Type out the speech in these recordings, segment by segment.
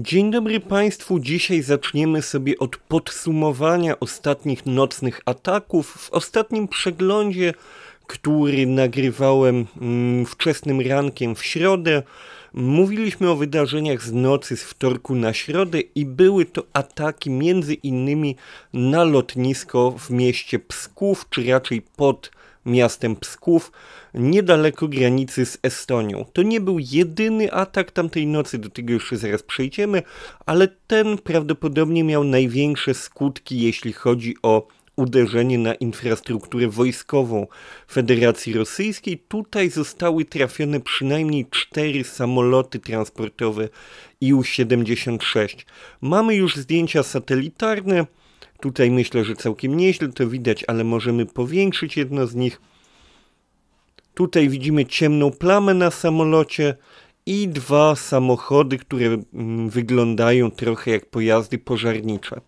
Dzień dobry Państwu. Dzisiaj zaczniemy sobie od podsumowania ostatnich nocnych ataków. W ostatnim przeglądzie, który nagrywałem mm, wczesnym rankiem w środę, mówiliśmy o wydarzeniach z nocy z wtorku na środę i były to ataki między innymi na lotnisko w mieście Psków, czy raczej pod miastem Psków, niedaleko granicy z Estonią. To nie był jedyny atak tamtej nocy, do tego jeszcze zaraz przejdziemy, ale ten prawdopodobnie miał największe skutki, jeśli chodzi o uderzenie na infrastrukturę wojskową Federacji Rosyjskiej. Tutaj zostały trafione przynajmniej cztery samoloty transportowe IU-76. Mamy już zdjęcia satelitarne. Tutaj myślę, że całkiem nieźle to widać, ale możemy powiększyć jedno z nich. Tutaj widzimy ciemną plamę na samolocie i dwa samochody, które mm, wyglądają trochę jak pojazdy pożarnicze.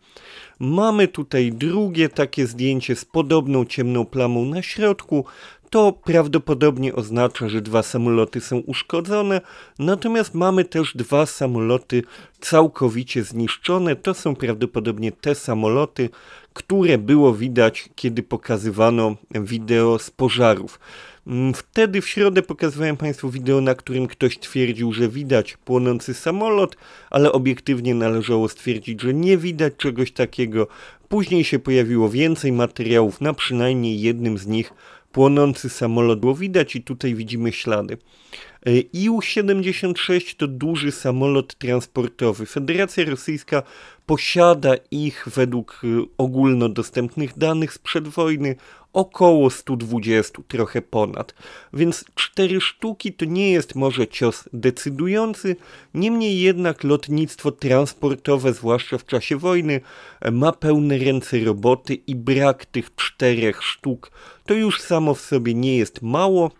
Mamy tutaj drugie takie zdjęcie z podobną ciemną plamą na środku to prawdopodobnie oznacza, że dwa samoloty są uszkodzone, natomiast mamy też dwa samoloty całkowicie zniszczone. To są prawdopodobnie te samoloty, które było widać, kiedy pokazywano wideo z pożarów. Mm, wtedy w środę pokazywałem Państwu wideo, na którym ktoś twierdził, że widać płonący samolot, ale obiektywnie należało stwierdzić, że nie widać czegoś takiego. Później się pojawiło więcej materiałów, na przynajmniej jednym z nich płonący samolot było widać i tutaj widzimy ślady. E, iu 76 to duży samolot transportowy. Federacja Rosyjska posiada ich według y, ogólnodostępnych danych sprzed wojny około 120, trochę ponad. Więc cztery sztuki to nie jest może cios decydujący, niemniej jednak lotnictwo transportowe, zwłaszcza w czasie wojny, e, ma pełne ręce roboty i brak tych czterech sztuk to już samo w sobie nie jest mało.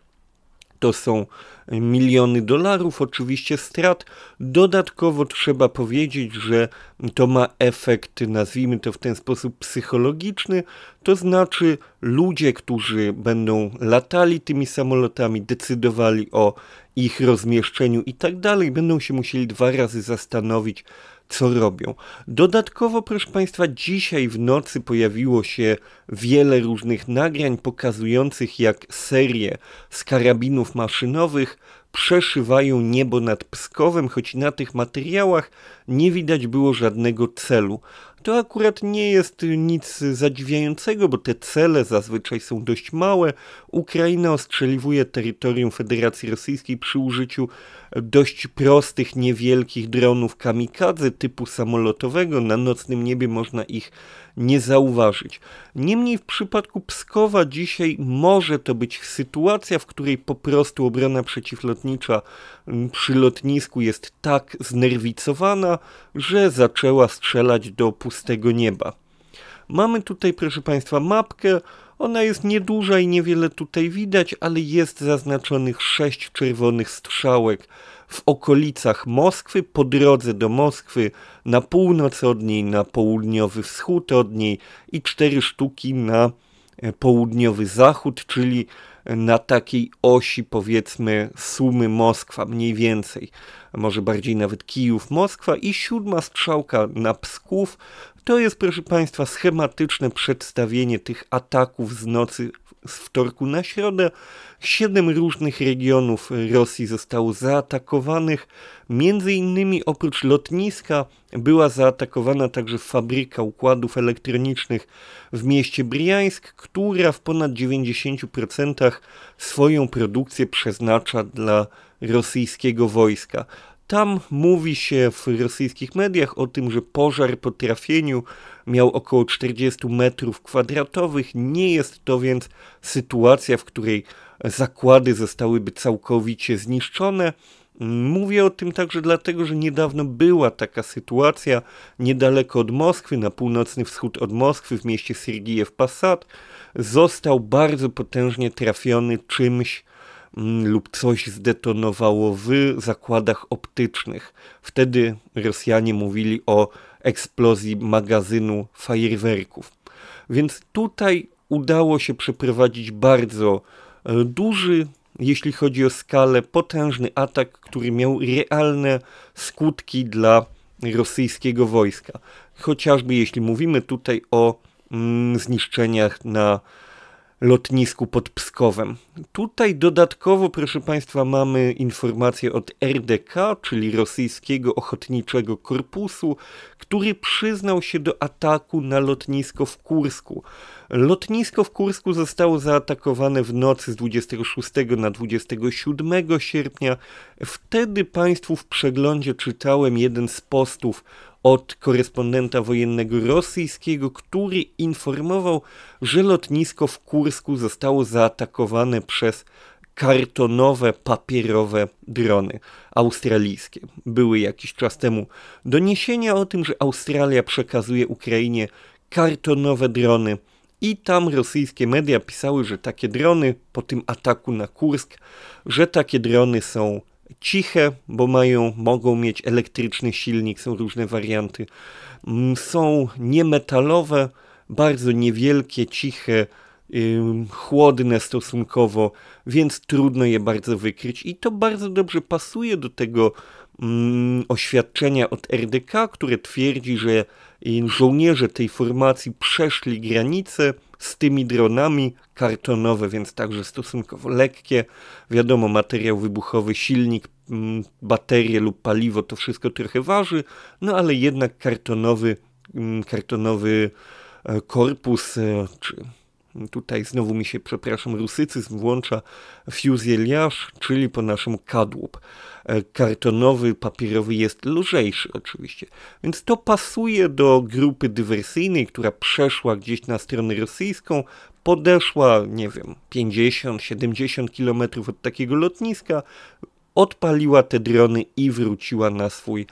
To są miliony dolarów, oczywiście strat. Dodatkowo trzeba powiedzieć, że to ma efekt, nazwijmy to w ten sposób psychologiczny, to znaczy ludzie, którzy będą latali tymi samolotami, decydowali o ich rozmieszczeniu i tak dalej, będą się musieli dwa razy zastanowić, co robią. Dodatkowo, proszę Państwa, dzisiaj w nocy pojawiło się wiele różnych nagrań pokazujących, jak serie z karabinów maszynowych przeszywają niebo nad Pskowem, choć na tych materiałach nie widać było żadnego celu. To akurat nie jest nic zadziwiającego, bo te cele zazwyczaj są dość małe. Ukraina ostrzeliwuje terytorium Federacji Rosyjskiej przy użyciu dość prostych, niewielkich dronów kamikadze typu samolotowego. Na nocnym niebie można ich nie zauważyć. Niemniej w przypadku Pskowa dzisiaj może to być sytuacja, w której po prostu obrona przeciwlotnicza mm, przy lotnisku jest tak znerwicowana, że zaczęła strzelać do pustego nieba. Mamy tutaj, proszę Państwa, mapkę. Ona jest nieduża i niewiele tutaj widać, ale jest zaznaczonych sześć czerwonych strzałek w okolicach Moskwy, po drodze do Moskwy, na północ od niej, na południowy wschód od niej i cztery sztuki na e, południowy zachód, czyli e, na takiej osi powiedzmy Sumy Moskwa mniej więcej, może bardziej nawet Kijów Moskwa i siódma strzałka na Psków to jest proszę Państwa schematyczne przedstawienie tych ataków z nocy z wtorku na środę siedem różnych regionów Rosji zostało zaatakowanych. Między innymi oprócz lotniska była zaatakowana także fabryka układów elektronicznych w mieście Briańsk, która w ponad 90% swoją produkcję przeznacza dla rosyjskiego wojska. Tam mówi się w rosyjskich mediach o tym, że pożar po trafieniu miał około 40 metrów kwadratowych. Nie jest to więc sytuacja, w której zakłady zostałyby całkowicie zniszczone. Mówię o tym także dlatego, że niedawno była taka sytuacja niedaleko od Moskwy, na północny wschód od Moskwy, w mieście Sergijew Passat. Został bardzo potężnie trafiony czymś, Mm, lub coś zdetonowało w zakładach optycznych. Wtedy Rosjanie mówili o eksplozji magazynu fajerwerków. Więc tutaj udało się przeprowadzić bardzo e, duży, jeśli chodzi o skalę, potężny atak, który miał realne skutki dla rosyjskiego wojska. Chociażby jeśli mówimy tutaj o mm, zniszczeniach na lotnisku pod Pskowem. Tutaj dodatkowo, proszę Państwa, mamy informację od RDK, czyli Rosyjskiego Ochotniczego Korpusu, który przyznał się do ataku na lotnisko w Kursku. Lotnisko w Kursku zostało zaatakowane w nocy z 26 na 27 sierpnia. Wtedy Państwu w przeglądzie czytałem jeden z postów od korespondenta wojennego rosyjskiego, który informował, że lotnisko w Kursku zostało zaatakowane przez kartonowe, papierowe drony australijskie. Były jakiś czas temu doniesienia o tym, że Australia przekazuje Ukrainie kartonowe drony. I tam rosyjskie media pisały, że takie drony po tym ataku na Kursk, że takie drony są ciche, bo mają, mogą mieć elektryczny silnik, są różne warianty. Mm, są niemetalowe, bardzo niewielkie, ciche, chłodne stosunkowo, więc trudno je bardzo wykryć. I to bardzo dobrze pasuje do tego mm, oświadczenia od RDK, które twierdzi, że żołnierze tej formacji przeszli granicę z tymi dronami, kartonowe, więc także stosunkowo lekkie. Wiadomo, materiał wybuchowy, silnik, mm, baterie lub paliwo to wszystko trochę waży, no ale jednak kartonowy, mm, kartonowy e, korpus e, czy Tutaj znowu mi się, przepraszam, rusycyzm włącza fuzeliaż, czyli po naszym kadłub. E, kartonowy, papierowy jest lżejszy oczywiście. Więc to pasuje do grupy dywersyjnej, która przeszła gdzieś na stronę rosyjską, podeszła, nie wiem, 50-70 kilometrów od takiego lotniska, odpaliła te drony i wróciła na swój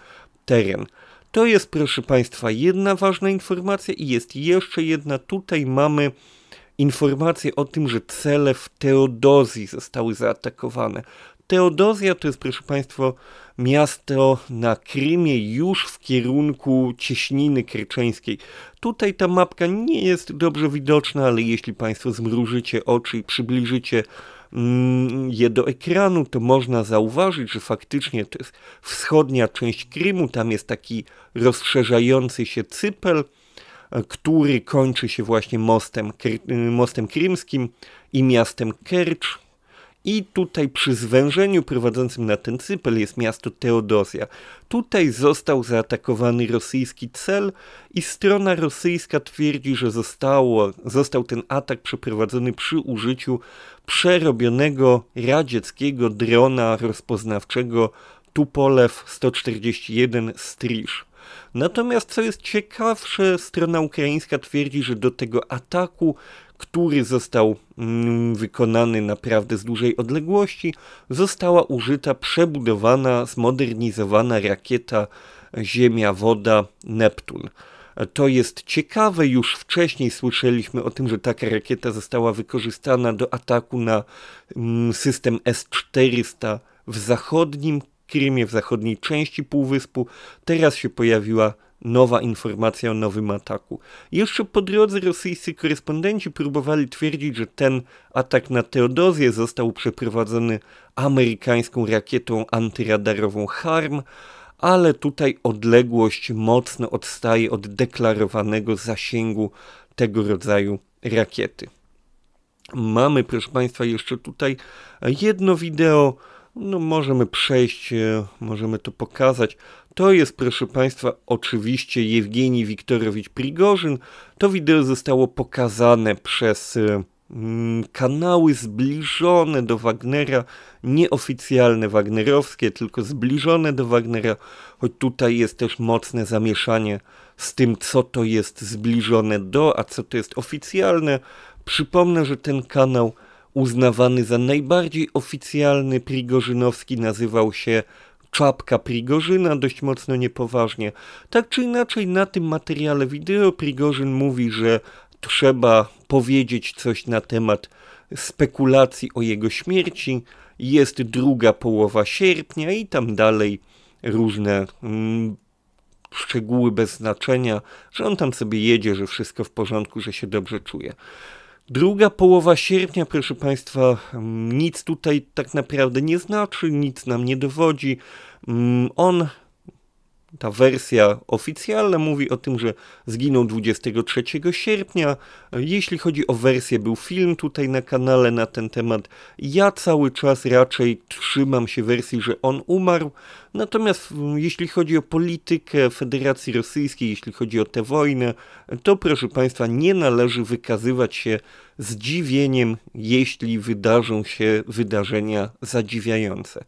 teren. To jest, proszę Państwa, jedna ważna informacja i jest jeszcze jedna. Tutaj mamy informacje o tym, że cele w Teodozji zostały zaatakowane. Teodozja to jest, proszę Państwa, miasto na Krymie już w kierunku cieśniny kryczeńskiej. Tutaj ta mapka nie jest dobrze widoczna, ale jeśli Państwo zmrużycie oczy i przybliżycie mm, je do ekranu, to można zauważyć, że faktycznie to jest wschodnia część Krymu, tam jest taki rozszerzający się cypel, E, który kończy się właśnie mostem, y, mostem krymskim i miastem Kercz. I tutaj przy zwężeniu prowadzącym na ten Cypel jest miasto Teodozja. Tutaj został zaatakowany rosyjski cel i strona rosyjska twierdzi, że zostało, został ten atak przeprowadzony przy użyciu przerobionego radzieckiego drona rozpoznawczego Tupolew 141 Striż. Natomiast co jest ciekawsze, strona ukraińska twierdzi, że do tego ataku, który został mm, wykonany naprawdę z dużej odległości, została użyta przebudowana, zmodernizowana rakieta Ziemia-Woda Neptun. To jest ciekawe, już wcześniej słyszeliśmy o tym, że taka rakieta została wykorzystana do ataku na mm, system S-400 w zachodnim Krymie, w zachodniej części Półwyspu. Teraz się pojawiła nowa informacja o nowym ataku. Jeszcze po drodze rosyjscy korespondenci próbowali twierdzić, że ten atak na Teodozję został przeprowadzony amerykańską rakietą antyradarową HARM, ale tutaj odległość mocno odstaje od deklarowanego zasięgu tego rodzaju rakiety. Mamy, proszę Państwa, jeszcze tutaj jedno wideo no, możemy przejść, e, możemy to pokazać. To jest, proszę Państwa, oczywiście Jewgeni Wiktorowicz Prigorzyn. To wideo zostało pokazane przez e, mm, kanały zbliżone do Wagnera, nieoficjalne wagnerowskie, tylko zbliżone do Wagnera, choć tutaj jest też mocne zamieszanie z tym, co to jest zbliżone do, a co to jest oficjalne. Przypomnę, że ten kanał Uznawany za najbardziej oficjalny Prigorzynowski nazywał się czapka Prigorzyna dość mocno niepoważnie. Tak czy inaczej, na tym materiale wideo Prigorzyn mówi, że trzeba powiedzieć coś na temat spekulacji o jego śmierci. Jest druga połowa sierpnia i tam dalej różne mm, szczegóły bez znaczenia, że on tam sobie jedzie, że wszystko w porządku, że się dobrze czuje. Druga połowa sierpnia, proszę Państwa, mm, nic tutaj tak naprawdę nie znaczy, nic nam nie dowodzi. Mm, on ta wersja oficjalna mówi o tym, że zginął 23 sierpnia. Jeśli chodzi o wersję, był film tutaj na kanale na ten temat. Ja cały czas raczej trzymam się wersji, że on umarł. Natomiast mm, jeśli chodzi o politykę Federacji Rosyjskiej, jeśli chodzi o tę wojnę, to proszę Państwa, nie należy wykazywać się zdziwieniem, jeśli wydarzą się wydarzenia zadziwiające.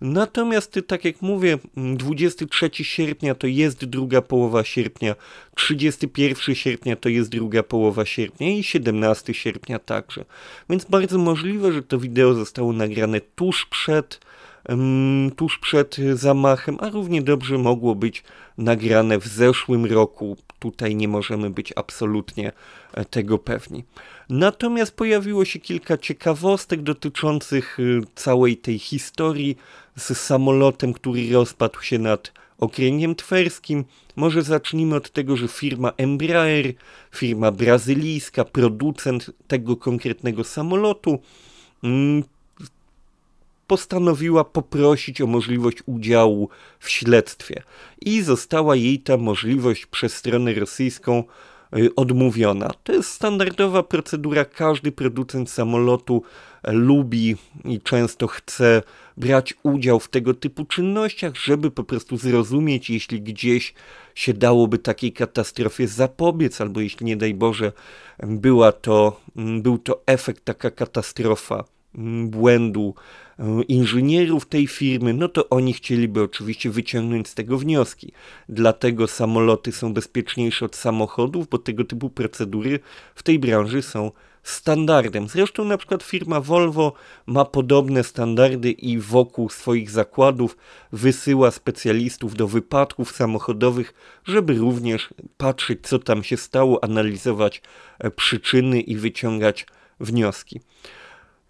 Natomiast, tak jak mówię, 23 sierpnia to jest druga połowa sierpnia, 31 sierpnia to jest druga połowa sierpnia i 17 sierpnia także. Więc bardzo możliwe, że to wideo zostało nagrane tuż przed mm, tuż przed zamachem, a równie dobrze mogło być nagrane w zeszłym roku. Tutaj nie możemy być absolutnie e, tego pewni. Natomiast pojawiło się kilka ciekawostek dotyczących y, całej tej historii z samolotem, który rozpadł się nad okręgiem twerskim. Może zacznijmy od tego, że firma Embraer, firma brazylijska, producent tego konkretnego samolotu, mm, postanowiła poprosić o możliwość udziału w śledztwie i została jej ta możliwość przez stronę rosyjską Y, odmówiona. To jest standardowa procedura, każdy producent samolotu e, lubi i często chce brać udział w tego typu czynnościach, żeby po prostu zrozumieć, jeśli gdzieś się dałoby takiej katastrofie zapobiec, albo jeśli nie daj Boże, była to, był to efekt, taka katastrofa Mm, błędu e, inżynierów tej firmy, no to oni chcieliby oczywiście wyciągnąć z tego wnioski. Dlatego samoloty są bezpieczniejsze od samochodów, bo tego typu procedury w tej branży są standardem. Zresztą na przykład firma Volvo ma podobne standardy i wokół swoich zakładów wysyła specjalistów do wypadków samochodowych, żeby również patrzeć co tam się stało, analizować e, przyczyny i wyciągać wnioski.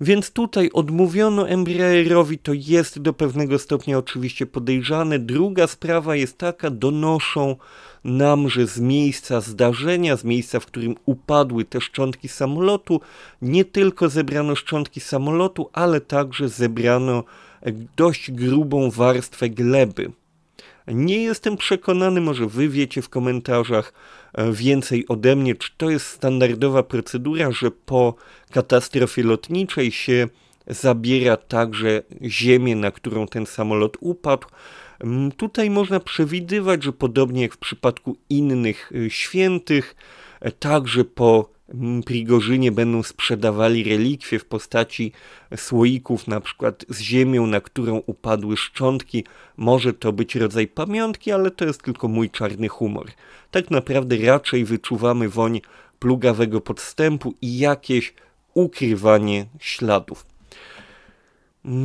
Więc tutaj odmówiono Embraerowi, to jest do pewnego stopnia oczywiście podejrzane. Druga sprawa jest taka, donoszą nam, że z miejsca zdarzenia, z miejsca, w którym upadły te szczątki samolotu, nie tylko zebrano szczątki samolotu, ale także zebrano e, dość grubą warstwę gleby. Nie jestem przekonany, może wy wiecie w komentarzach e, więcej ode mnie, czy to jest standardowa procedura, że po katastrofie lotniczej się zabiera także ziemię, na którą ten samolot upadł. Tutaj można przewidywać, że podobnie jak w przypadku innych e, świętych, e, także po Prigorzynie będą sprzedawali relikwie w postaci słoików, na przykład z ziemią, na którą upadły szczątki. Może to być rodzaj pamiątki, ale to jest tylko mój czarny humor. Tak naprawdę raczej wyczuwamy woń plugawego podstępu i jakieś ukrywanie śladów.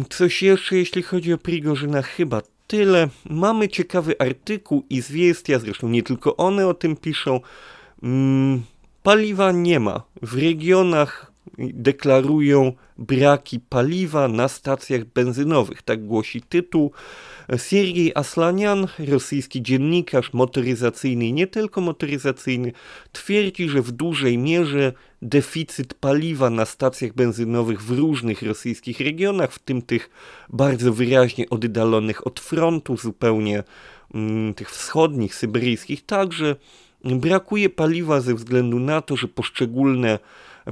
Coś jeszcze, jeśli chodzi o Prigorzyna, chyba tyle. Mamy ciekawy artykuł i zwiestia, zresztą nie tylko one o tym piszą. Mm Paliwa nie ma. W regionach deklarują braki paliwa na stacjach benzynowych. Tak głosi tytuł. Siergiej Aslanian, rosyjski dziennikarz motoryzacyjny i nie tylko motoryzacyjny, twierdzi, że w dużej mierze deficyt paliwa na stacjach benzynowych w różnych rosyjskich regionach, w tym tych bardzo wyraźnie oddalonych od frontu, zupełnie mm, tych wschodnich, syberyjskich, także Brakuje paliwa ze względu na to, że poszczególne,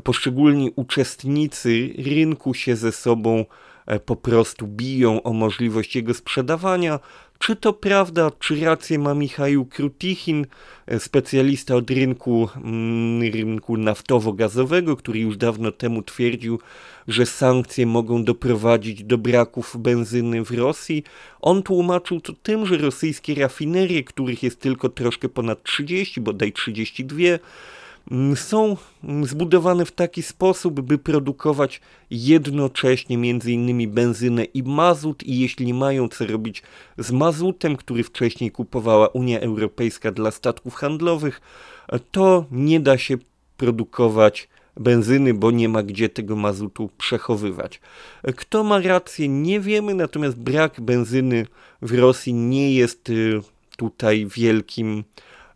poszczególni uczestnicy rynku się ze sobą e, po prostu biją o możliwość jego sprzedawania. Czy to prawda, czy rację ma Michał Krutichin, e, specjalista od rynku, mm, rynku naftowo-gazowego, który już dawno temu twierdził, że sankcje mogą doprowadzić do braków benzyny w Rosji. On tłumaczył to tym, że rosyjskie rafinerie, których jest tylko troszkę ponad 30, bodaj 32, Mm, są mm, zbudowane w taki sposób, by produkować jednocześnie m.in. benzynę i mazut i jeśli mają co robić z mazutem, który wcześniej kupowała Unia Europejska dla statków handlowych, to nie da się produkować benzyny, bo nie ma gdzie tego mazutu przechowywać. Kto ma rację, nie wiemy, natomiast brak benzyny w Rosji nie jest y, tutaj wielkim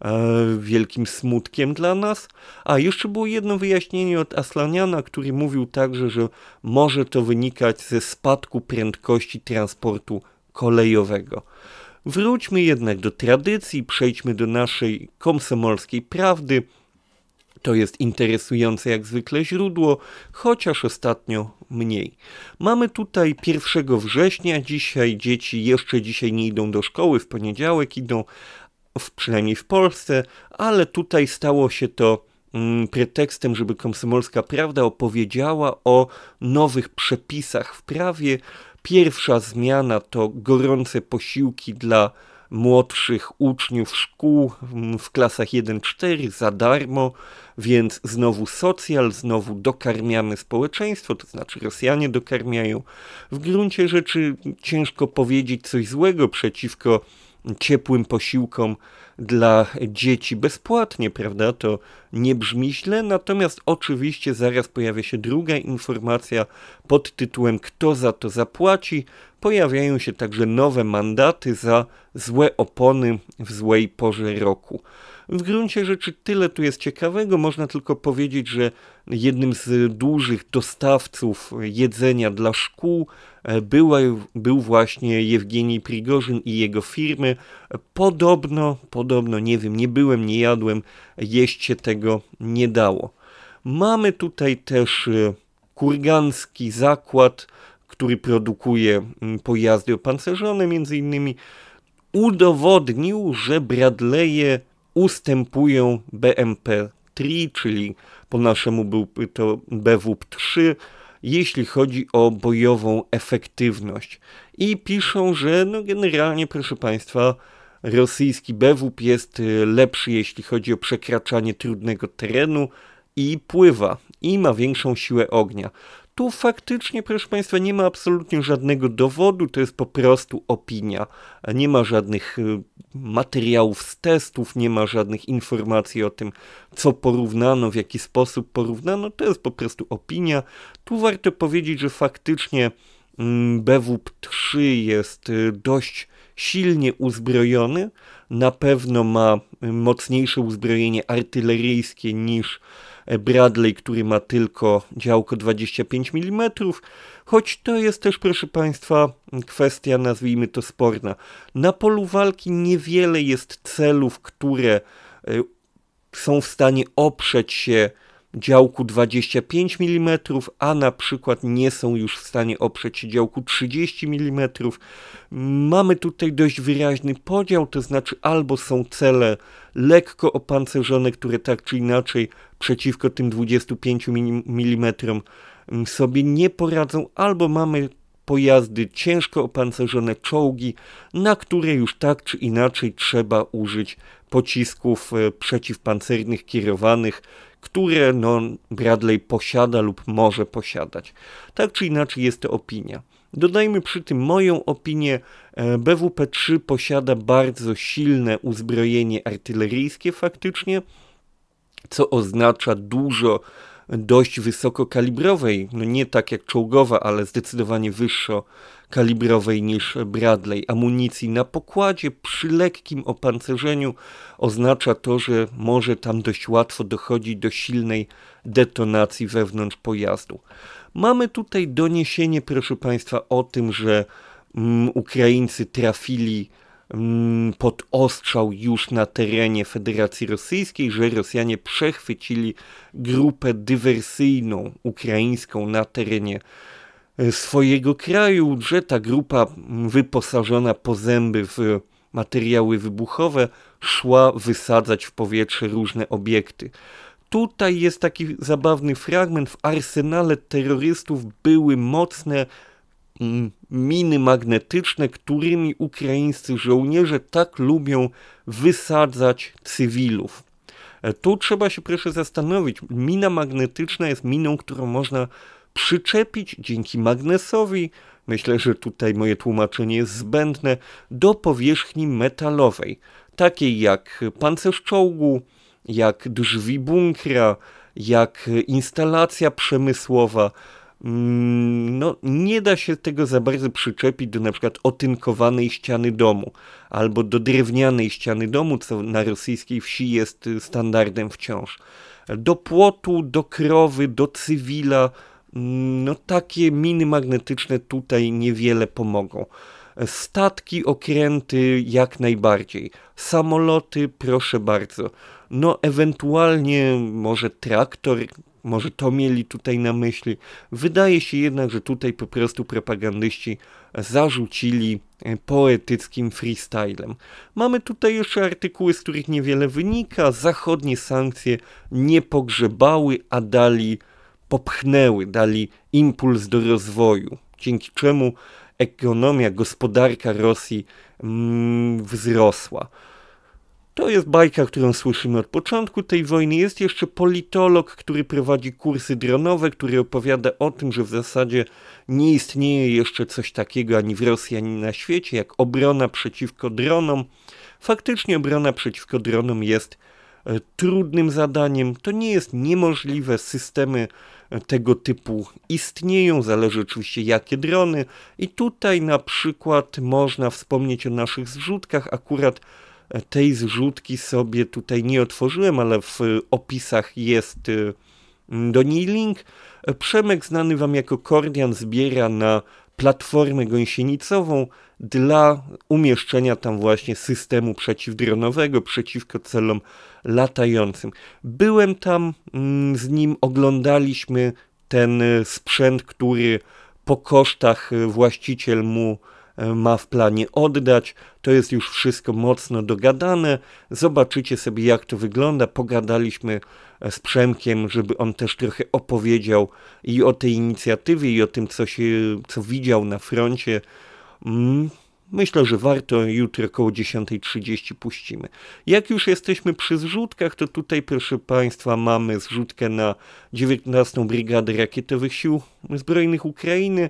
E, wielkim smutkiem dla nas. A jeszcze było jedno wyjaśnienie od Aslaniana, który mówił także, że może to wynikać ze spadku prędkości transportu kolejowego. Wróćmy jednak do tradycji, przejdźmy do naszej komsomolskiej prawdy. To jest interesujące jak zwykle źródło, chociaż ostatnio mniej. Mamy tutaj 1 września dzisiaj, dzieci jeszcze dzisiaj nie idą do szkoły, w poniedziałek idą, w, przynajmniej w Polsce, ale tutaj stało się to mm, pretekstem, żeby komsomolska prawda opowiedziała o nowych przepisach w prawie. Pierwsza zmiana to gorące posiłki dla młodszych uczniów szkół mm, w klasach 1-4 za darmo, więc znowu socjal, znowu dokarmiamy społeczeństwo, to znaczy Rosjanie dokarmiają. W gruncie rzeczy ciężko powiedzieć coś złego przeciwko ciepłym posiłkom dla dzieci bezpłatnie, prawda? To nie brzmi źle, natomiast oczywiście zaraz pojawia się druga informacja pod tytułem Kto za to zapłaci? Pojawiają się także nowe mandaty za złe opony w złej porze roku. W gruncie rzeczy tyle tu jest ciekawego. Można tylko powiedzieć, że jednym z dużych dostawców jedzenia dla szkół e, był właśnie Jewgenij Prigorzyn i jego firmy. Podobno, podobno, nie wiem, nie byłem, nie jadłem, jeść się tego nie dało. Mamy tutaj też e, kurganski zakład który produkuje mm, pojazdy opancerzone między innymi, udowodnił, że Bradley'e ustępują BMP 3, czyli po naszemu byłby to BWP 3, jeśli chodzi o bojową efektywność. I piszą, że no generalnie, proszę Państwa, rosyjski BWP jest y, lepszy, jeśli chodzi o przekraczanie trudnego terenu i pływa i ma większą siłę ognia tu faktycznie, proszę Państwa, nie ma absolutnie żadnego dowodu, to jest po prostu opinia. Nie ma żadnych y, materiałów z testów, nie ma żadnych informacji o tym, co porównano, w jaki sposób porównano, to jest po prostu opinia. Tu warto powiedzieć, że faktycznie mm, BWP3 jest y, dość silnie uzbrojony, na pewno ma y, mocniejsze uzbrojenie artyleryjskie niż Bradley, który ma tylko działko 25 mm, choć to jest też, proszę Państwa, kwestia, nazwijmy to sporna. Na polu walki niewiele jest celów, które y, są w stanie oprzeć się działku 25 mm, a na przykład nie są już w stanie oprzeć się działku 30 mm. Mamy tutaj dość wyraźny podział, to znaczy albo są cele lekko opancerzone, które tak czy inaczej przeciwko tym 25 mm sobie nie poradzą, albo mamy pojazdy ciężko opancerzone czołgi, na które już tak czy inaczej trzeba użyć pocisków e, przeciwpancernych kierowanych które no, Bradley posiada lub może posiadać. Tak czy inaczej jest to opinia. Dodajmy przy tym moją opinię, e, BWP-3 posiada bardzo silne uzbrojenie artyleryjskie faktycznie, co oznacza dużo dość wysokokalibrowej, no nie tak jak czołgowa, ale zdecydowanie wyższo kalibrowej niż Bradley. Amunicji na pokładzie przy lekkim opancerzeniu oznacza to, że może tam dość łatwo dochodzić do silnej detonacji wewnątrz pojazdu. Mamy tutaj doniesienie, proszę Państwa, o tym, że mm, Ukraińcy trafili Mm, pod ostrzał już na terenie Federacji Rosyjskiej, że Rosjanie przechwycili grupę dywersyjną ukraińską na terenie e, swojego kraju, że ta grupa mm, wyposażona po zęby w materiały wybuchowe szła wysadzać w powietrze różne obiekty. Tutaj jest taki zabawny fragment. W arsenale terrorystów były mocne mm, miny magnetyczne, którymi ukraińscy żołnierze tak lubią wysadzać cywilów. E, tu trzeba się proszę zastanowić. Mina magnetyczna jest miną, którą można przyczepić dzięki magnesowi, myślę, że tutaj moje tłumaczenie jest zbędne, do powierzchni metalowej, takiej jak pancerz czołgu, jak drzwi bunkra, jak instalacja przemysłowa, Mm, no, nie da się tego za bardzo przyczepić do na przykład otynkowanej ściany domu albo do drewnianej ściany domu, co na rosyjskiej wsi jest y, standardem wciąż. Do płotu, do krowy, do cywila, mm, no takie miny magnetyczne tutaj niewiele pomogą. Statki, okręty jak najbardziej. Samoloty, proszę bardzo. No, ewentualnie może traktor, może to mieli tutaj na myśli. Wydaje się jednak, że tutaj po prostu propagandyści zarzucili e, poetyckim freestylem. Mamy tutaj jeszcze artykuły, z których niewiele wynika. Zachodnie sankcje nie pogrzebały, a dali popchnęły, dali impuls do rozwoju, dzięki czemu ekonomia, gospodarka Rosji mm, wzrosła. To jest bajka, którą słyszymy od początku tej wojny. Jest jeszcze politolog, który prowadzi kursy dronowe, który opowiada o tym, że w zasadzie nie istnieje jeszcze coś takiego ani w Rosji, ani na świecie, jak obrona przeciwko dronom. Faktycznie obrona przeciwko dronom jest e, trudnym zadaniem. To nie jest niemożliwe. Systemy e, tego typu istnieją, zależy oczywiście jakie drony. I tutaj na przykład można wspomnieć o naszych zrzutkach. Akurat E, tej zrzutki sobie tutaj nie otworzyłem, ale w y, opisach jest y, do niej link. E, Przemek znany wam jako Kordian zbiera na platformę gąsienicową dla umieszczenia tam właśnie systemu przeciwdronowego przeciwko celom latającym. Byłem tam mm, z nim, oglądaliśmy ten y, sprzęt, który po kosztach właściciel mu ma w planie oddać. To jest już wszystko mocno dogadane. Zobaczycie sobie, jak to wygląda. Pogadaliśmy e, z Przemkiem, żeby on też trochę opowiedział i o tej inicjatywie, i o tym, co, się, co widział na froncie. Mm, myślę, że warto. Jutro około 10.30 puścimy. Jak już jesteśmy przy zrzutkach, to tutaj, proszę Państwa, mamy zrzutkę na 19. Brygadę Rakietowych Sił Zbrojnych Ukrainy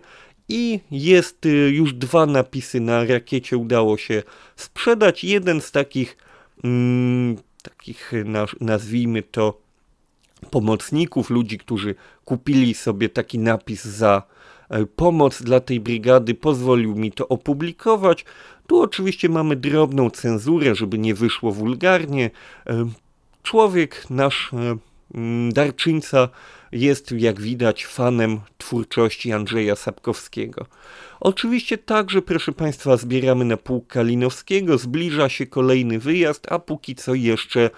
i jest y, już dwa napisy na rakiecie udało się sprzedać. Jeden z takich, mm, takich y, nazwijmy to pomocników, ludzi, którzy kupili sobie taki napis za y, pomoc dla tej brigady, pozwolił mi to opublikować. Tu oczywiście mamy drobną cenzurę, żeby nie wyszło wulgarnie. Człowiek, nasz Mm, Darczyńca jest, jak widać, fanem twórczości Andrzeja Sapkowskiego. Oczywiście także, proszę Państwa, zbieramy na Pół Kalinowskiego, zbliża się kolejny wyjazd, a póki co jeszcze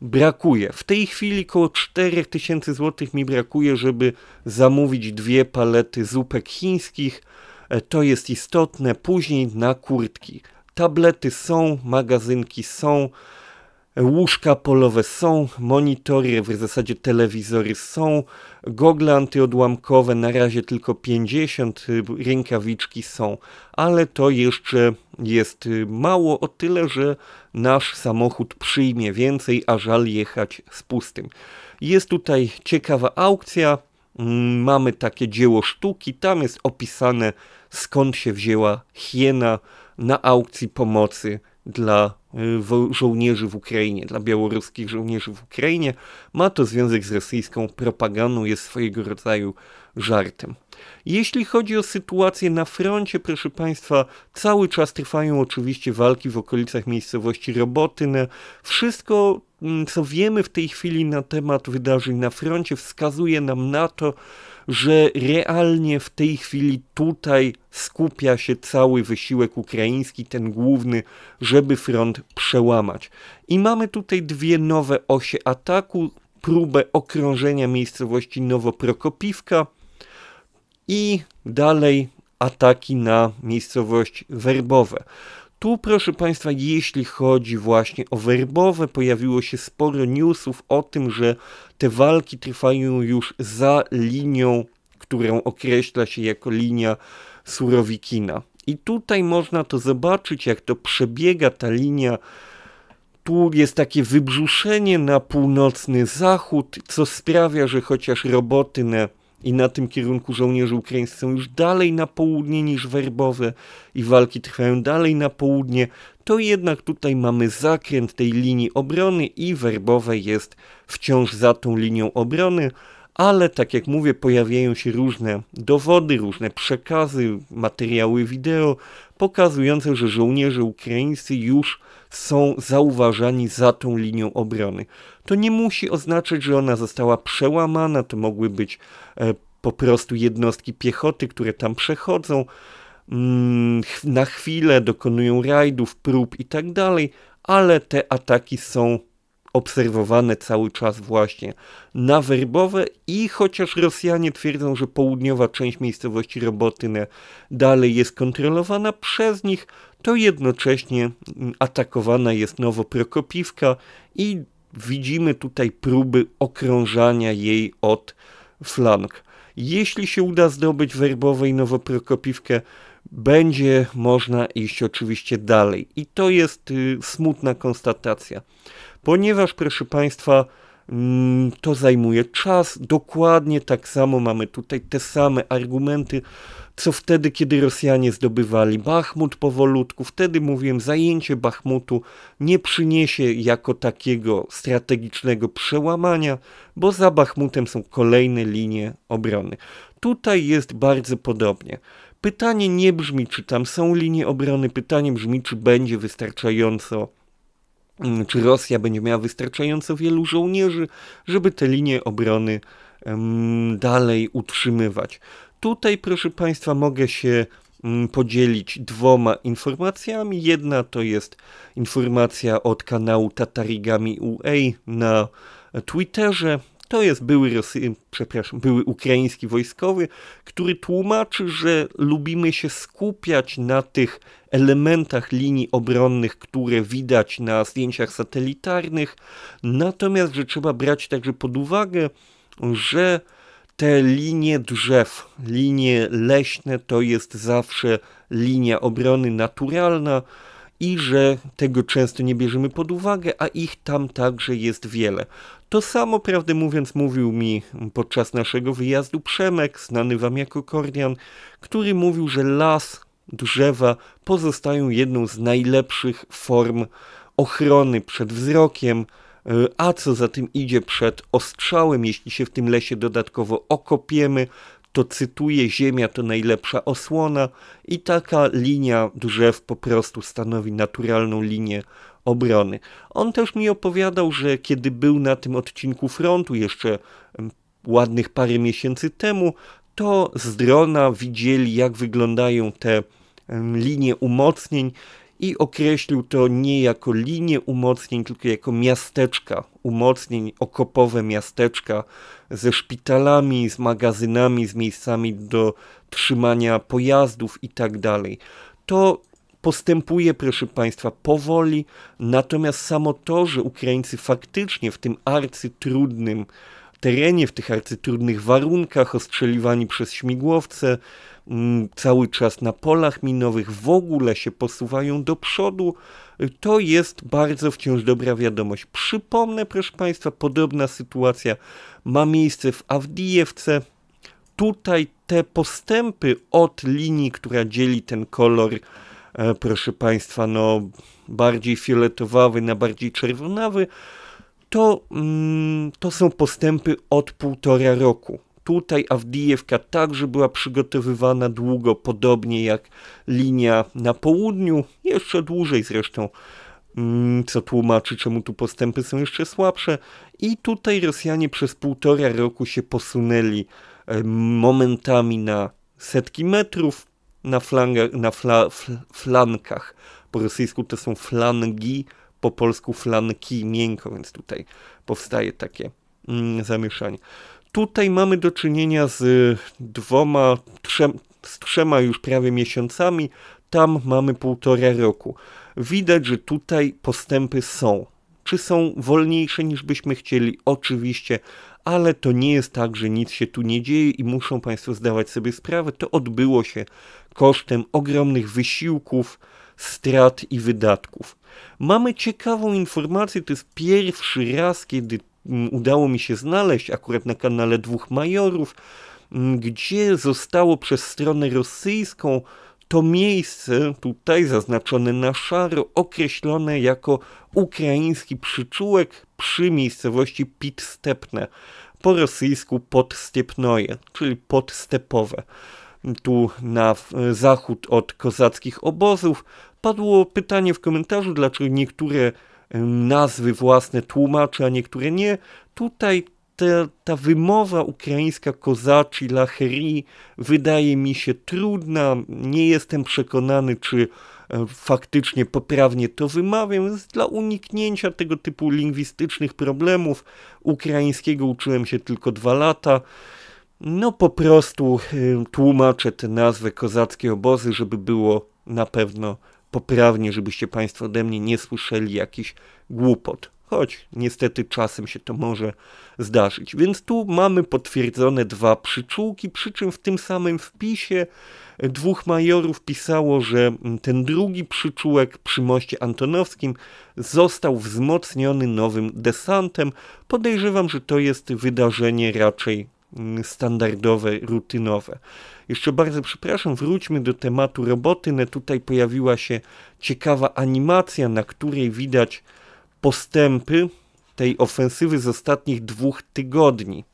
brakuje. W tej chwili około 4000 zł mi brakuje, żeby zamówić dwie palety zupek chińskich. E, to jest istotne. Później na kurtki. Tablety są, magazynki są. Łóżka polowe są, monitory, w zasadzie telewizory są, gogle antyodłamkowe na razie tylko 50, y, rękawiczki są, ale to jeszcze jest y, mało o tyle, że nasz samochód przyjmie więcej, a żal jechać z pustym. Jest tutaj ciekawa aukcja, mm, mamy takie dzieło sztuki, tam jest opisane skąd się wzięła hiena na aukcji pomocy dla y, żołnierzy w Ukrainie, dla białoruskich żołnierzy w Ukrainie. Ma to związek z rosyjską propagandą, jest swojego rodzaju żartem. Jeśli chodzi o sytuację na froncie, proszę Państwa, cały czas trwają oczywiście walki w okolicach miejscowości Robotyne. Wszystko, mm, co wiemy w tej chwili na temat wydarzeń na froncie, wskazuje nam na to, że realnie w tej chwili tutaj skupia się cały wysiłek ukraiński, ten główny, żeby front przełamać. I mamy tutaj dwie nowe osie ataku, próbę okrążenia miejscowości Nowoprokopiwka i dalej ataki na miejscowość Werbowe. Tu, proszę Państwa, jeśli chodzi właśnie o werbowe, pojawiło się sporo newsów o tym, że te walki trwają już za linią, którą określa się jako linia Surowikina. I tutaj można to zobaczyć, jak to przebiega ta linia. Tu jest takie wybrzuszenie na północny zachód, co sprawia, że chociaż roboty na i na tym kierunku żołnierze ukraińscy są już dalej na południe niż Werbowe i walki trwają dalej na południe, to jednak tutaj mamy zakręt tej linii obrony i Werbowe jest wciąż za tą linią obrony, ale tak jak mówię, pojawiają się różne dowody, różne przekazy, materiały wideo pokazujące, że żołnierze ukraińscy już są zauważani za tą linią obrony. To nie musi oznaczać, że ona została przełamana, to mogły być e, po prostu jednostki piechoty, które tam przechodzą, mm, na chwilę dokonują rajdów, prób i tak dalej, ale te ataki są obserwowane cały czas właśnie na Werbowe i chociaż Rosjanie twierdzą, że południowa część miejscowości Robotynę dalej jest kontrolowana przez nich, to jednocześnie mm, atakowana jest nowo Prokopiwka i widzimy tutaj próby okrążania jej od flank. Jeśli się uda zdobyć werbowej Nowoprokopiwkę, będzie można iść oczywiście dalej. I to jest y, smutna konstatacja, ponieważ, proszę Państwa, mm, to zajmuje czas. Dokładnie tak samo mamy tutaj te same argumenty co wtedy, kiedy Rosjanie zdobywali Bachmut powolutku, wtedy mówiłem, zajęcie Bachmutu nie przyniesie jako takiego strategicznego przełamania, bo za Bachmutem są kolejne linie obrony. Tutaj jest bardzo podobnie. Pytanie nie brzmi, czy tam są linie obrony, pytanie brzmi, czy będzie wystarczająco mm, czy Rosja będzie miała wystarczająco wielu żołnierzy, żeby te linie obrony um, dalej utrzymywać. Tutaj, proszę Państwa, mogę się mm, podzielić dwoma informacjami. Jedna to jest informacja od kanału Tatarigami UA na Twitterze. To jest były, Rosy, przepraszam, były ukraiński wojskowy, który tłumaczy, że lubimy się skupiać na tych elementach linii obronnych, które widać na zdjęciach satelitarnych, natomiast, że trzeba brać także pod uwagę, że te linie drzew, linie leśne to jest zawsze linia obrony naturalna i że tego często nie bierzemy pod uwagę, a ich tam także jest wiele. To samo, prawdę mówiąc, mówił mi podczas naszego wyjazdu Przemek, znany wam jako Kordian, który mówił, że las, drzewa pozostają jedną z najlepszych form ochrony przed wzrokiem, E, a co za tym idzie przed ostrzałem, jeśli się w tym lesie dodatkowo okopiemy, to cytuję, ziemia to najlepsza osłona i taka linia drzew po prostu stanowi naturalną linię obrony. On też mi opowiadał, że kiedy był na tym odcinku frontu jeszcze ładnych parę miesięcy temu, to z drona widzieli jak wyglądają te linie umocnień i określił to nie jako linię umocnień, tylko jako miasteczka umocnień, okopowe miasteczka ze szpitalami, z magazynami, z miejscami do trzymania pojazdów itd. Tak to postępuje, proszę Państwa, powoli, natomiast samo to, że Ukraińcy faktycznie w tym arcytrudnym trudnym terenie, w tych arcytrudnych warunkach, ostrzeliwani przez śmigłowce, mm, cały czas na polach minowych, w ogóle się posuwają do przodu. To jest bardzo wciąż dobra wiadomość. Przypomnę, proszę Państwa, podobna sytuacja ma miejsce w Awdijewce. Tutaj te postępy od linii, która dzieli ten kolor, e, proszę Państwa, no bardziej fioletowawy na bardziej czerwonawy, to, mm, to są postępy od półtora roku. Tutaj Awdijewka także była przygotowywana długo, podobnie jak linia na południu, jeszcze dłużej zresztą, mm, co tłumaczy, czemu tu postępy są jeszcze słabsze. I tutaj Rosjanie przez półtora roku się posunęli e, momentami na setki metrów na, flanga na fla, fl, flankach. Po rosyjsku to są flangi, po polsku flanki miękko, więc tutaj powstaje takie mm, zamieszanie. Tutaj mamy do czynienia z y, dwoma, trze, z trzema już prawie miesiącami, tam mamy półtora roku. Widać, że tutaj postępy są. Czy są wolniejsze niż byśmy chcieli? Oczywiście, ale to nie jest tak, że nic się tu nie dzieje i muszą Państwo zdawać sobie sprawę. To odbyło się kosztem ogromnych wysiłków, strat i wydatków. Mamy ciekawą informację, to jest pierwszy raz, kiedy mm, udało mi się znaleźć, akurat na kanale dwóch majorów, mm, gdzie zostało przez stronę rosyjską to miejsce, tutaj zaznaczone na szaro, określone jako ukraiński przyczółek przy miejscowości Pitstepne, po rosyjsku podstepnoje, czyli podstepowe tu na e, zachód od kozackich obozów. Padło pytanie w komentarzu, dlaczego niektóre nazwy własne tłumaczy, a niektóre nie. Tutaj te, ta wymowa ukraińska kozaczy, lacheri wydaje mi się trudna. Nie jestem przekonany, czy e, faktycznie poprawnie to wymawiam. Więc dla uniknięcia tego typu lingwistycznych problemów ukraińskiego uczyłem się tylko dwa lata no po prostu y, tłumaczę te nazwy kozackie obozy, żeby było na pewno poprawnie, żebyście Państwo ode mnie nie słyszeli jakiś głupot. Choć niestety czasem się to może zdarzyć. Więc tu mamy potwierdzone dwa przyczółki, przy czym w tym samym wpisie y, dwóch majorów pisało, że mm, ten drugi przyczółek przy moście antonowskim został wzmocniony nowym desantem. Podejrzewam, że to jest wydarzenie raczej Mm, standardowe, rutynowe. Jeszcze bardzo przepraszam, wróćmy do tematu robotyny. No, tutaj pojawiła się ciekawa animacja, na której widać postępy tej ofensywy z ostatnich dwóch tygodni.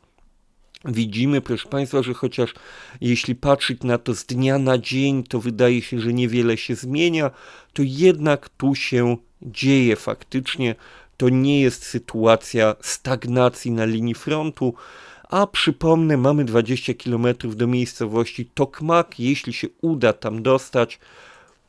Widzimy, proszę Państwa, że chociaż jeśli patrzeć na to z dnia na dzień, to wydaje się, że niewiele się zmienia, to jednak tu się dzieje faktycznie. To nie jest sytuacja stagnacji na linii frontu, a przypomnę, mamy 20 km do miejscowości Tokmak. Jeśli się uda tam dostać,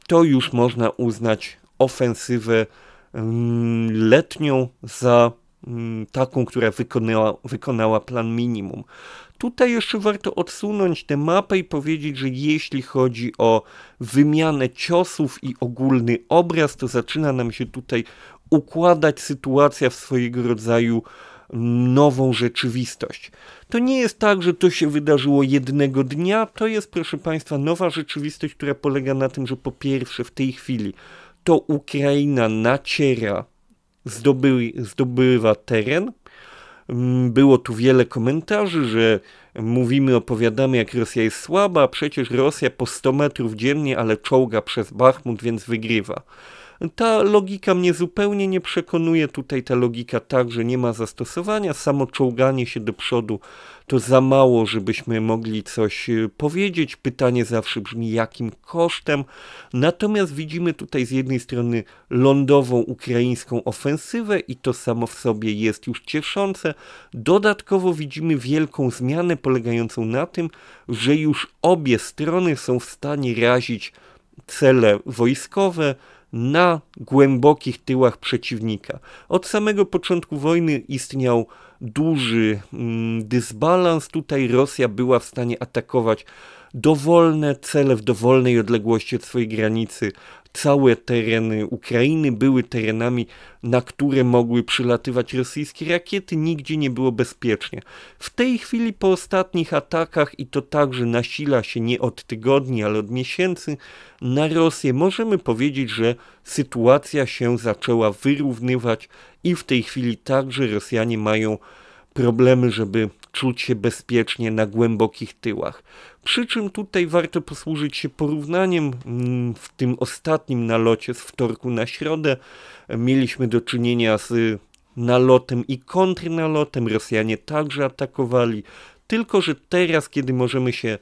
to już można uznać ofensywę mm, letnią za mm, taką, która wykonała, wykonała plan minimum. Tutaj jeszcze warto odsunąć tę mapę i powiedzieć, że jeśli chodzi o wymianę ciosów i ogólny obraz, to zaczyna nam się tutaj układać sytuacja w swojego rodzaju nową rzeczywistość. To nie jest tak, że to się wydarzyło jednego dnia, to jest, proszę Państwa, nowa rzeczywistość, która polega na tym, że po pierwsze w tej chwili to Ukraina naciera, zdoby, zdobywa teren. Było tu wiele komentarzy, że mówimy, opowiadamy, jak Rosja jest słaba, a przecież Rosja po 100 metrów dziennie, ale czołga przez Bachmut, więc wygrywa. Ta logika mnie zupełnie nie przekonuje. Tutaj ta logika także nie ma zastosowania. Samo czołganie się do przodu to za mało, żebyśmy mogli coś y, powiedzieć. Pytanie zawsze brzmi, jakim kosztem. Natomiast widzimy tutaj z jednej strony lądową ukraińską ofensywę i to samo w sobie jest już cieszące. Dodatkowo widzimy wielką zmianę polegającą na tym, że już obie strony są w stanie razić cele wojskowe, na głębokich tyłach przeciwnika. Od samego początku wojny istniał duży mm, dysbalans. Tutaj Rosja była w stanie atakować dowolne cele w dowolnej odległości od swojej granicy całe tereny Ukrainy były terenami, na które mogły przylatywać rosyjskie rakiety, nigdzie nie było bezpiecznie. W tej chwili po ostatnich atakach, i to także nasila się nie od tygodni, ale od miesięcy, na Rosję możemy powiedzieć, że sytuacja się zaczęła wyrównywać i w tej chwili także Rosjanie mają problemy, żeby czuć się bezpiecznie na głębokich tyłach. Przy czym tutaj warto posłużyć się porównaniem mm, w tym ostatnim nalocie z wtorku na środę. Mieliśmy do czynienia z nalotem i kontrnalotem. Rosjanie także atakowali. Tylko, że teraz, kiedy możemy się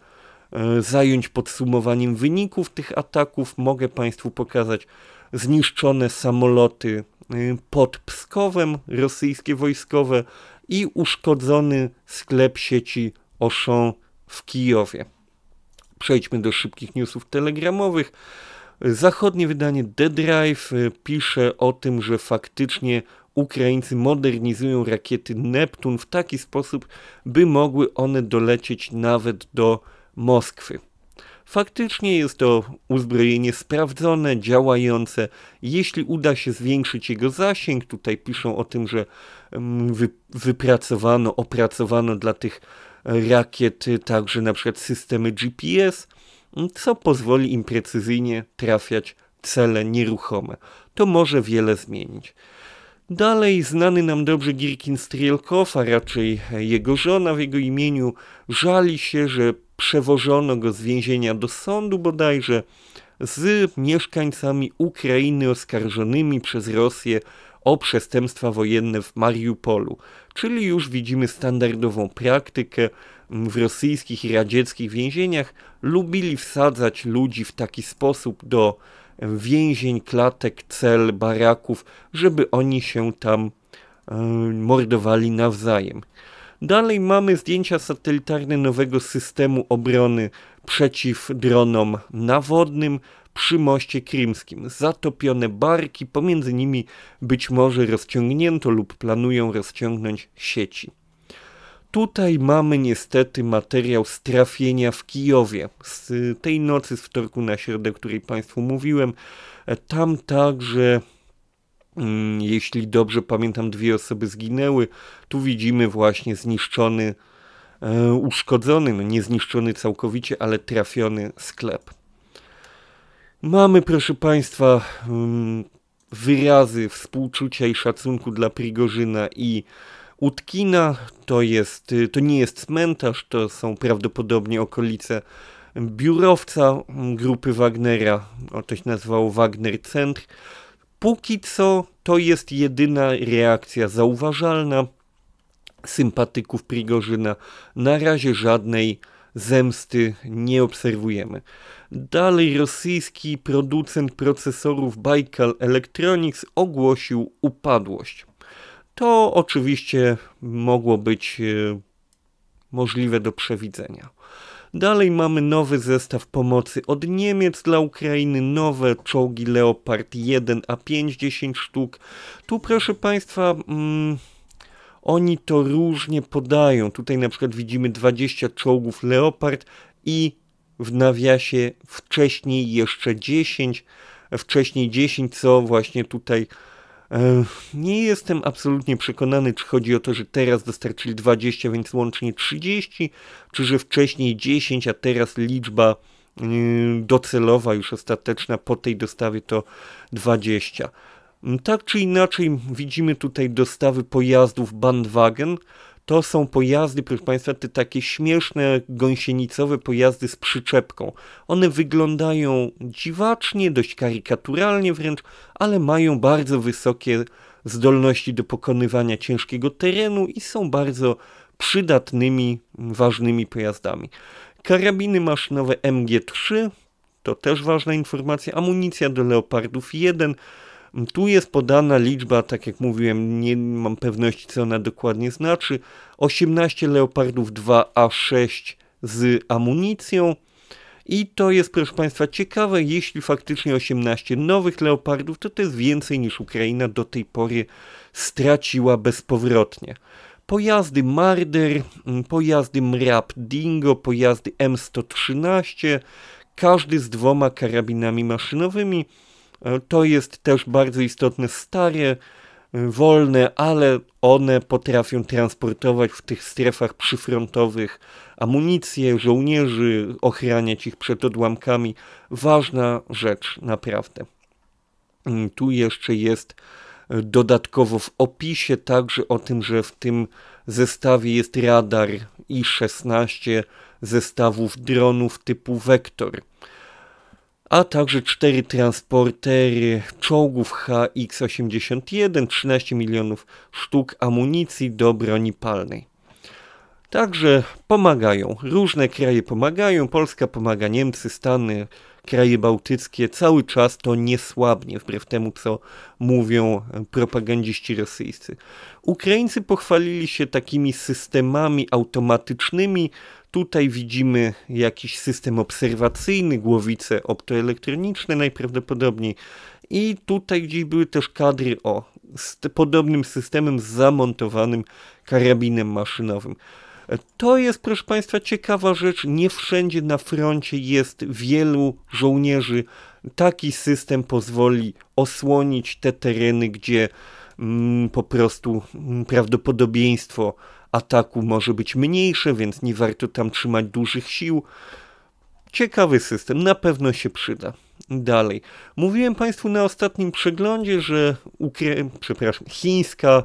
e, zająć podsumowaniem wyników tych ataków, mogę Państwu pokazać zniszczone samoloty e, pod Pskowem, rosyjskie wojskowe, i uszkodzony sklep sieci Auchan w Kijowie. Przejdźmy do szybkich newsów telegramowych. Zachodnie wydanie The Drive pisze o tym, że faktycznie Ukraińcy modernizują rakiety Neptun w taki sposób, by mogły one dolecieć nawet do Moskwy. Faktycznie jest to uzbrojenie sprawdzone, działające. Jeśli uda się zwiększyć jego zasięg, tutaj piszą o tym, że wypracowano, opracowano dla tych rakiet y, także na przykład systemy GPS, mm, co pozwoli im precyzyjnie trafiać cele nieruchome. To może wiele zmienić. Dalej znany nam dobrze Girkin Strielkow, a raczej jego żona w jego imieniu, żali się, że przewożono go z więzienia do sądu bodajże z mieszkańcami Ukrainy oskarżonymi przez Rosję o przestępstwa wojenne w Mariupolu. Czyli już widzimy standardową praktykę w rosyjskich i radzieckich więzieniach. Lubili wsadzać ludzi w taki sposób do więzień, klatek, cel, baraków, żeby oni się tam e, mordowali nawzajem. Dalej mamy zdjęcia satelitarne nowego systemu obrony przeciw dronom nawodnym przy moście krymskim. Zatopione barki, pomiędzy nimi być może rozciągnięto lub planują rozciągnąć sieci. Tutaj mamy niestety materiał z trafienia w Kijowie, z tej nocy z wtorku na środę, o której Państwu mówiłem. E, tam także mm, jeśli dobrze pamiętam, dwie osoby zginęły. Tu widzimy właśnie zniszczony, e, uszkodzony, no nie zniszczony całkowicie, ale trafiony sklep. Mamy, proszę Państwa, mm, wyrazy współczucia i szacunku dla Prigorzyna i Utkina. To, jest, y, to nie jest cmentarz, to są prawdopodobnie okolice biurowca mm, grupy Wagnera. O to się nazywało Wagner Centr. Póki co to jest jedyna reakcja zauważalna sympatyków Prigorzyna. Na razie żadnej zemsty nie obserwujemy. Dalej rosyjski producent procesorów Baikal Electronics ogłosił upadłość. To oczywiście mogło być e, możliwe do przewidzenia. Dalej mamy nowy zestaw pomocy od Niemiec dla Ukrainy, nowe czołgi Leopard 1A5 10 sztuk. Tu proszę Państwa... Mm, oni to różnie podają. Tutaj na przykład widzimy 20 czołgów Leopard i w nawiasie wcześniej jeszcze 10, wcześniej 10, co właśnie tutaj e, nie jestem absolutnie przekonany, czy chodzi o to, że teraz dostarczyli 20, więc łącznie 30, czy że wcześniej 10, a teraz liczba e, docelowa, już ostateczna po tej dostawie to 20. Mm, tak czy inaczej widzimy tutaj dostawy pojazdów bandwagen. To są pojazdy, proszę Państwa, te takie śmieszne, gąsienicowe pojazdy z przyczepką. One wyglądają dziwacznie, dość karykaturalnie wręcz, ale mają bardzo wysokie zdolności do pokonywania ciężkiego terenu i są bardzo przydatnymi, ważnymi pojazdami. Karabiny maszynowe MG3, to też ważna informacja, amunicja do Leopardów 1, tu jest podana liczba, tak jak mówiłem, nie mam pewności co ona dokładnie znaczy, 18 Leopardów 2A6 z amunicją. I to jest, proszę Państwa, ciekawe, jeśli faktycznie 18 nowych leopardów, to to jest więcej niż Ukraina do tej pory straciła bezpowrotnie. Pojazdy Marder, mm, pojazdy Mrap Dingo, pojazdy M113, każdy z dwoma karabinami maszynowymi, to jest też bardzo istotne. Stare, y, wolne, ale one potrafią transportować w tych strefach przyfrontowych amunicję, żołnierzy, ochraniać ich przed odłamkami. Ważna rzecz, naprawdę. Tu jeszcze jest y, dodatkowo w opisie także o tym, że w tym zestawie jest radar i 16 zestawów dronów typu Vector a także cztery transportery czołgów HX-81, 13 milionów sztuk amunicji do broni palnej. Także pomagają, różne kraje pomagają, Polska pomaga, Niemcy, Stany, kraje bałtyckie, cały czas to nie słabnie, wbrew temu co mówią propagandziści rosyjscy. Ukraińcy pochwalili się takimi systemami automatycznymi Tutaj widzimy jakiś system obserwacyjny, głowice optoelektroniczne najprawdopodobniej. I tutaj gdzieś były też kadry o z podobnym systemem z zamontowanym karabinem maszynowym. To jest, proszę Państwa, ciekawa rzecz. Nie wszędzie na froncie jest wielu żołnierzy. Taki system pozwoli osłonić te tereny, gdzie mm, po prostu mm, prawdopodobieństwo ataku może być mniejsze, więc nie warto tam trzymać dużych sił. Ciekawy system, na pewno się przyda. Dalej. Mówiłem Państwu na ostatnim przeglądzie, że Ukra przepraszam, chińska,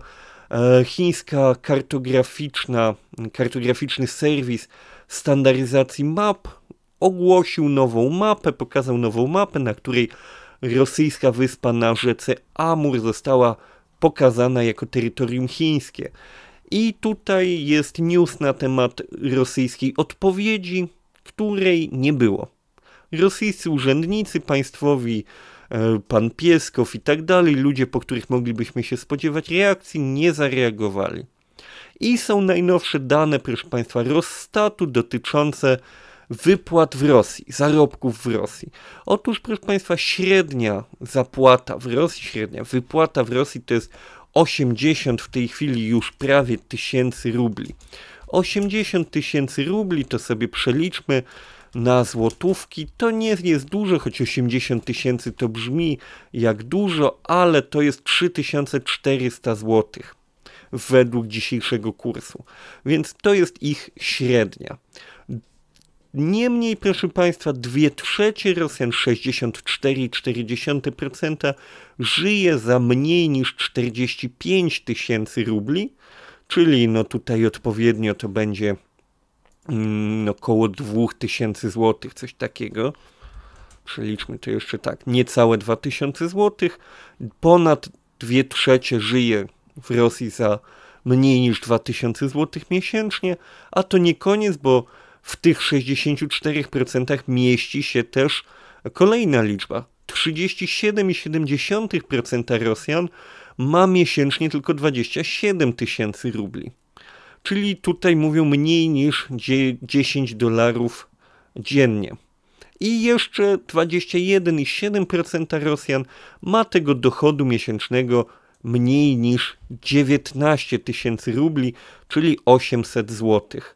e, chińska kartograficzna, kartograficzny serwis standaryzacji map ogłosił nową mapę, pokazał nową mapę, na której rosyjska wyspa na rzece Amur została pokazana jako terytorium chińskie. I tutaj jest news na temat rosyjskiej odpowiedzi, której nie było. Rosyjscy urzędnicy państwowi, e, pan Pieskow i tak dalej, ludzie, po których moglibyśmy się spodziewać reakcji, nie zareagowali. I są najnowsze dane, proszę Państwa, Rostatu dotyczące wypłat w Rosji, zarobków w Rosji. Otóż, proszę Państwa, średnia zapłata w Rosji, średnia wypłata w Rosji to jest 80 w tej chwili już prawie tysięcy rubli. 80 tysięcy rubli to sobie przeliczmy na złotówki. To nie jest dużo, choć 80 tysięcy to brzmi jak dużo, ale to jest 3400 złotych według dzisiejszego kursu. Więc to jest ich średnia. Niemniej, proszę Państwa, dwie trzecie Rosjan, 64,4%, żyje za mniej niż 45 tysięcy rubli, czyli no tutaj odpowiednio to będzie mm, no, około 2000 zł, coś takiego. Przeliczmy to jeszcze tak, niecałe 2000 zł. Ponad dwie trzecie żyje w Rosji za mniej niż 2000 zł miesięcznie, a to nie koniec, bo w tych 64% mieści się też kolejna liczba. 37,7% Rosjan ma miesięcznie tylko 27 tysięcy rubli. Czyli tutaj mówią mniej niż 10 dolarów dziennie. I jeszcze 21,7% Rosjan ma tego dochodu miesięcznego mniej niż 19 tysięcy rubli, czyli 800 złotych.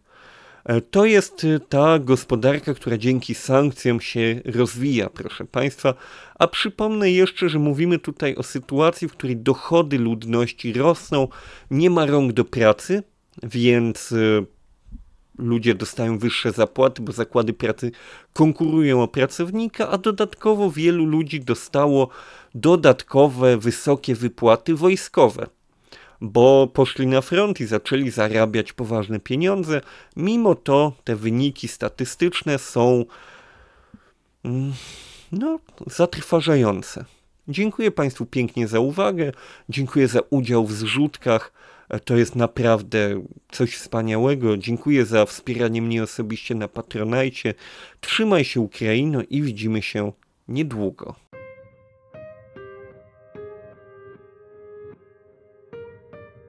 E, to jest y, ta gospodarka, która dzięki sankcjom się rozwija, proszę Państwa. A przypomnę jeszcze, że mówimy tutaj o sytuacji, w której dochody ludności rosną, nie ma rąk do pracy, więc y, ludzie dostają wyższe zapłaty, bo zakłady pracy konkurują o pracownika, a dodatkowo wielu ludzi dostało dodatkowe, wysokie wypłaty wojskowe bo poszli na front i zaczęli zarabiać poważne pieniądze. Mimo to te wyniki statystyczne są mm, no, zatrważające. Dziękuję Państwu pięknie za uwagę, dziękuję za udział w zrzutkach. To jest naprawdę coś wspaniałego. Dziękuję za wspieranie mnie osobiście na Patronajcie. Trzymaj się Ukraino i widzimy się niedługo.